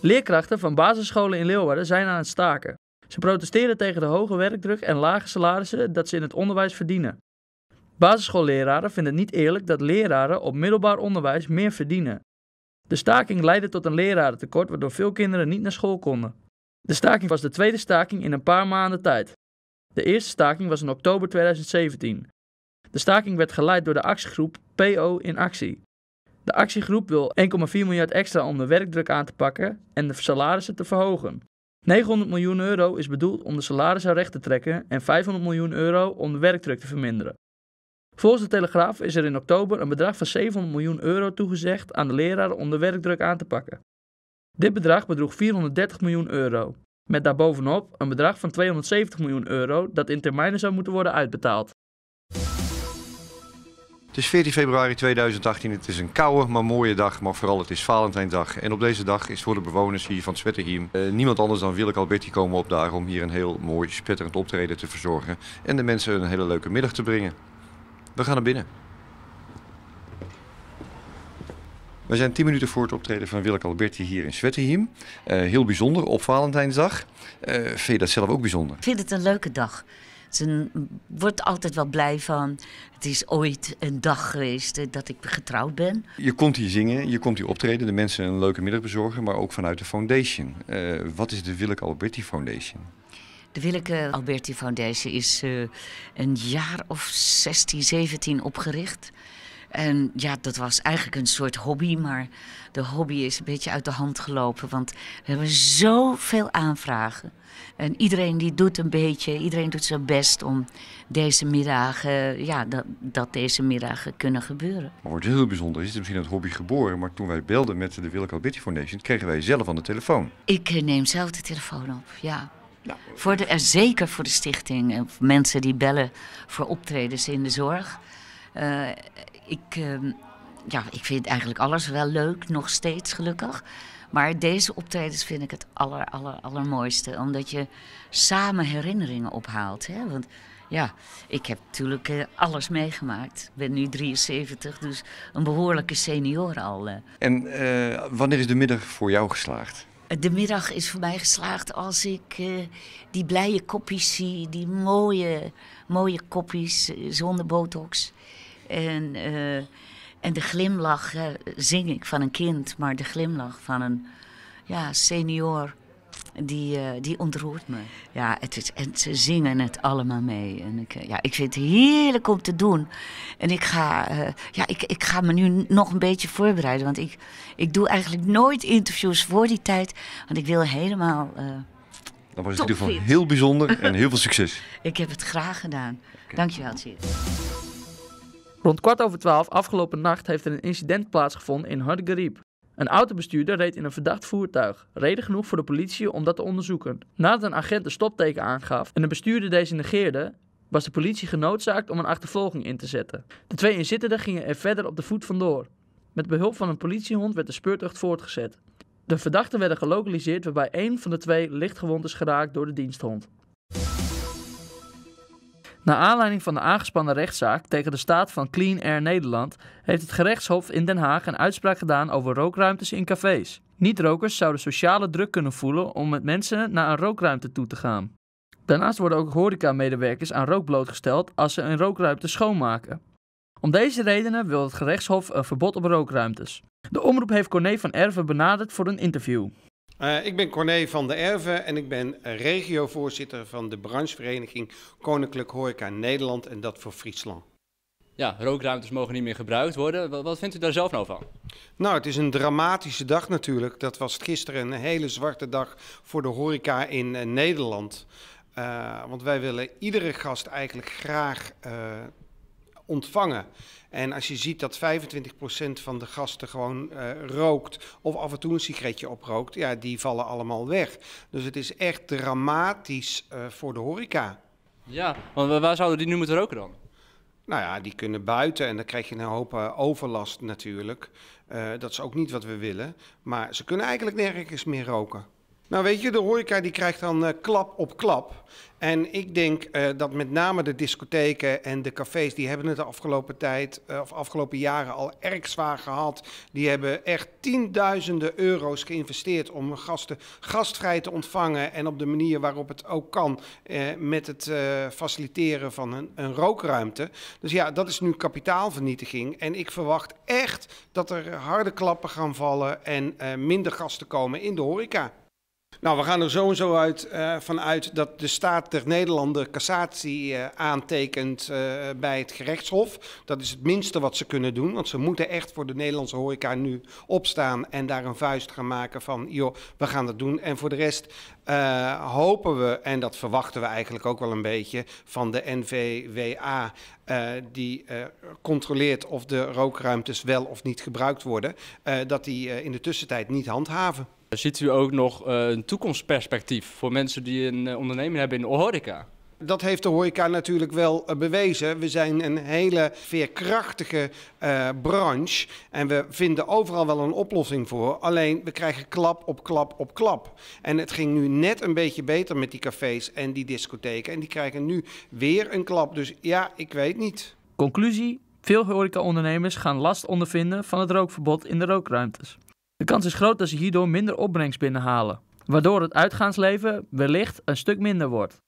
Leerkrachten van basisscholen in Leeuwarden zijn aan het staken. Ze protesteren tegen de hoge werkdruk en lage salarissen dat ze in het onderwijs verdienen. Basisschoolleraren vinden het niet eerlijk dat leraren op middelbaar onderwijs meer verdienen. De staking leidde tot een lerarentekort waardoor veel kinderen niet naar school konden. De staking was de tweede staking in een paar maanden tijd. De eerste staking was in oktober 2017. De staking werd geleid door de actiegroep PO in actie. De actiegroep wil 1,4 miljard extra om de werkdruk aan te pakken en de salarissen te verhogen. 900 miljoen euro is bedoeld om de salarissen recht te trekken en 500 miljoen euro om de werkdruk te verminderen. Volgens de Telegraaf is er in oktober een bedrag van 700 miljoen euro toegezegd aan de leraren om de werkdruk aan te pakken. Dit bedrag bedroeg 430 miljoen euro, met daarbovenop een bedrag van 270 miljoen euro dat in termijnen zou moeten worden uitbetaald. Het is 14 februari 2018, het is een koude maar mooie dag, maar vooral het is Valentijnsdag. En op deze dag is voor de bewoners hier van Zwettehiem. eh, niemand anders dan Willeke Alberti komen opdagen om hier een heel mooi spetterend optreden te verzorgen en de mensen een hele leuke middag te brengen. We gaan naar binnen. We zijn 10 minuten voor het optreden van Willeke Alberti hier in Zwettehiem. Eh, heel bijzonder op Valentijnsdag. Uh, vind je dat zelf ook bijzonder? Ik vind het een leuke dag ze wordt altijd wel blij van. Het is ooit een dag geweest eh, dat ik getrouwd ben. Je komt hier zingen, je komt hier optreden, de mensen een leuke middag bezorgen, maar ook vanuit de foundation. Eh, wat is de Willeke Alberti Foundation? De Willeke Alberti Foundation is eh, een jaar of 16, 17 opgericht. En ja, dat was eigenlijk een soort hobby, maar de hobby is een beetje uit de hand gelopen. Want we hebben zoveel aanvragen. En iedereen die doet een beetje, iedereen doet zijn best om deze middagen, ja, dat, dat deze middagen kunnen gebeuren. Het wordt heel bijzonder is, het misschien het hobby geboren, maar toen wij belden met de Willeke Bitty Foundation, kregen wij zelf aan de telefoon. Ik eh, neem zelf de telefoon op, ja. Nou. voor de, eh, zeker voor de stichting. Eh, mensen die bellen voor optredens in de zorg. Eh, ik, ehm, ja, ik vind eigenlijk alles wel leuk, nog steeds gelukkig. Maar deze optredens vind ik het aller, aller, allermooiste. Omdat je samen herinneringen ophaalt. Hè? Want ja, ik heb natuurlijk eh, alles meegemaakt. Ik ben nu 73, dus een behoorlijke senior al. Eh. En wanneer is de middag voor jou geslaagd? de middag is voor mij geslaagd als ik eh, die blije koppies zie, die mooie, mooie koppies eh, zonder botox. En, eh, en de glimlach, zing ik van een kind, maar de glimlach van een ja, senior die, uh, die ontroert me. Ja, het is, en ze zingen het allemaal mee. En ik, eh, ja, ik vind het heerlijk om te doen. En ik ga, eh, ja, ik, ik ga me nu nog een beetje voorbereiden. Want ik, ik doe eigenlijk nooit interviews voor die tijd. Want ik wil helemaal. Uh, Dan was in ieder geval heel bijzonder en heel veel succes. Ik heb het graag gedaan. Dankjewel, Tjie. Rond kwart over twaalf afgelopen nacht heeft er een incident plaatsgevonden in Hardergeriep. Een autobestuurder reed in een verdacht voertuig, reden genoeg voor de politie om dat te onderzoeken. Nadat een agent een stopteken aangaf en de bestuurder deze negeerde, was de politie genoodzaakt om een achtervolging in te zetten. De twee inzittenden gingen er verder op de voet vandoor. Met behulp van een politiehond werd de speurtocht voortgezet. De verdachten werden gelokaliseerd waarbij één van de twee lichtgewond is geraakt door de diensthond. Naar aanleiding van de aangespannen rechtszaak tegen de staat van Clean Air Nederland heeft het gerechtshof in Den Haag een uitspraak gedaan over rookruimtes in cafés. Niet-rokers zouden sociale druk kunnen voelen om met mensen naar een rookruimte toe te gaan. Daarnaast worden ook horeca-medewerkers aan rook blootgesteld als ze een rookruimte schoonmaken. Om deze redenen wil het gerechtshof een verbod op rookruimtes. De omroep heeft Corné van Erven benaderd voor een interview. Eh, ik ben Corné van der Erven en ik ben regiovoorzitter van de branchevereniging Koninklijk Horeca Nederland en dat voor Friesland. Ja, rookruimtes mogen niet meer gebruikt worden. Wat, vindt u daar zelf nou van? Nou, het is een dramatische dag natuurlijk. Dat was gisteren een hele zwarte dag voor de horeca in eh, Nederland. Eh, want wij willen iedere gast eigenlijk graag ontvangen. En als je ziet dat 25% van de gasten gewoon eh, rookt of af en toe een sigaretje oprookt, ja, die vallen allemaal weg. Dus het is echt dramatisch eh, voor de horeca. Ja, want waar zouden die nu moeten roken dan? Nou ja, die kunnen buiten en dan krijg je een hoop eh, overlast natuurlijk. dat is ook niet wat we willen. Maar ze kunnen eigenlijk nergens meer roken. Nou weet je, de horeca die krijgt dan eh, klap op klap. En ik denk eh, dat met name de discotheken en de cafés, die hebben het de afgelopen tijd, eh, of afgelopen jaren al erg zwaar gehad. Die hebben echt tienduizenden euro's geïnvesteerd om gasten gastvrij te ontvangen. En op de manier waarop het ook kan, met het faciliteren van een, een rookruimte. Dus ja, dat is nu kapitaalvernietiging. En ik verwacht echt dat er harde klappen gaan vallen en minder gasten komen in de horeca. Nou, we gaan er zo en zo uit, eh, vanuit dat de staat der Nederlanden cassatie uh, aantekent eh, bij het gerechtshof. Dat is het minste wat ze kunnen doen, want ze moeten echt voor de Nederlandse horeca nu opstaan en daar een vuist gaan maken van, joh, we gaan dat doen. En voor de rest hopen we, en dat verwachten we eigenlijk ook wel een beetje, van de NVWA, die controleert of de rookruimtes wel of niet gebruikt worden, dat die in de tussentijd niet handhaven. Ziet u ook nog eh, een toekomstperspectief voor mensen die een eh, onderneming hebben in de horeca? Dat heeft de horeca natuurlijk wel eh, bewezen. We zijn een hele veerkrachtige branche en we vinden overal wel een oplossing voor. Alleen we krijgen klap op klap op klap. En het ging nu net een beetje beter met die cafés en die discotheken. En die krijgen nu weer een klap. Dus ja, ik weet niet. Conclusie: veel horecaondernemers gaan last ondervinden van het rookverbod in de rookruimtes. De kans is groot dat ze hierdoor minder opbrengst binnenhalen, waardoor het uitgaansleven wellicht een stuk minder wordt.